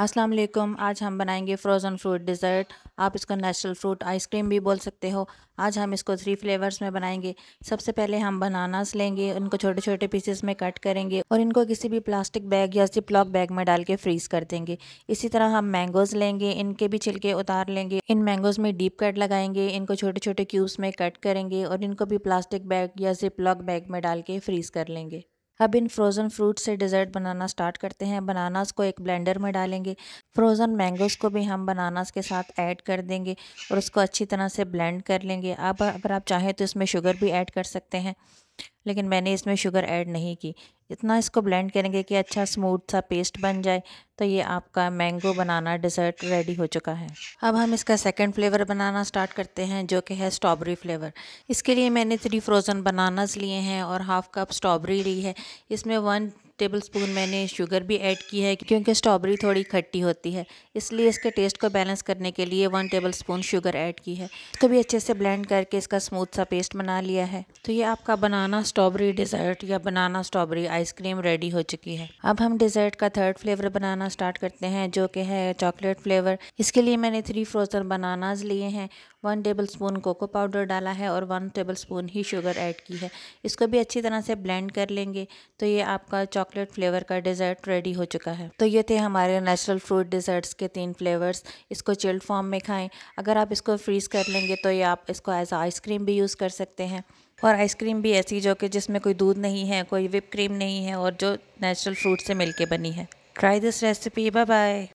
अस्सलाम वालेकुम आज हम बनाएंगे फ्रोज़न फ्रूट डिज़र्ट आप इसको नेचुरल फ्रूट आइसक्रीम भी बोल सकते हो आज हम इसको थ्री फ्लेवर्स में बनाएंगे सबसे पहले हम बनानास लेंगे उनको छोटे छोटे पीसेस में कट करेंगे और इनको किसी भी प्लास्टिक बैग या जिपलॉक बैग में डाल के फ्रीज़ कर देंगे इसी तरह हम मैंगोज़ लेंगे इनके भी छिलके उतार लेंगे इन मैंगोज़ में डीप कट लगाएंगे इनको छोटे छोटे क्यूब्स में कट करेंगे और इनको भी प्लास्टिक बैग या जिपलॉक बैग में डाल के फ्रीज़ कर लेंगे अब इन फ्रोज़न फ्रूट से डिज़र्ट बनाना स्टार्ट करते हैं बनानास को एक ब्लेंडर में डालेंगे फ्रोज़न मैंगोज़ को भी हम बनानास के साथ ऐड कर देंगे और उसको अच्छी तरह से ब्लेंड कर लेंगे अब अगर आप चाहें तो इसमें शुगर भी ऐड कर सकते हैं लेकिन मैंने इसमें शुगर ऐड नहीं की इतना इसको ब्लेंड करेंगे कि अच्छा स्मूथ सा पेस्ट बन जाए तो ये आपका मैंगो बनाना डिज़र्ट रेडी हो चुका है अब हम इसका सेकंड फ्लेवर बनाना स्टार्ट करते हैं जो कि है स्ट्रॉबेरी फ्लेवर इसके लिए मैंने थ्री फ्रोज़न बनानाज लिए हैं और हाफ़ कप स्ट्रॉबेरी ली है इसमें वन टेबल स्पून मैंने शुगर भी ऐड की है क्योंकि स्ट्रॉबेरी थोड़ी खट्टी होती है इसलिए इसके टेस्ट को बैलेंस करने के लिए one tablespoon sugar add की है इसको भी अच्छे से ब्लेंड करके इसका स्मूथ सा पेस्ट बना लिया है तो ये आपका बनाना स्ट्रॉबेरी डिज़र्ट या बनाना स्ट्रॉबेरी आइसक्रीम रेडी हो चुकी है अब हम डिज़र्ट का थर्ड फ्लेवर बनाना स्टार्ट करते हैं जो कि है चॉकलेट फ्लेवर इसके लिए मैंने थ्री फ्रोज़न बनानाज लिए हैं one tablespoon cocoa powder डाला है और वन टेबल स्पून ही शुगर ऐड की है इसको भी अच्छी तरह से ब्लेंड कर लेंगे तो ये आपका चॉकलेट फ्लेवर का डिज़र्ट रेडी हो चुका है तो ये थे हमारे नेचुरल फ्रूट डिज़र्ट्स के तीन फ्लेवर्स इसको चिल्ड फॉर्म में खाएं अगर आप इसको फ्रीज़ कर लेंगे तो ये आप इसको एज आइसक्रीम भी यूज़ कर सकते हैं और आइसक्रीम भी ऐसी जो कि जिसमें कोई दूध नहीं है कोई विप क्रीम नहीं है और जो नेचुरल फ्रूट से मिलके बनी है try this recipe bye bye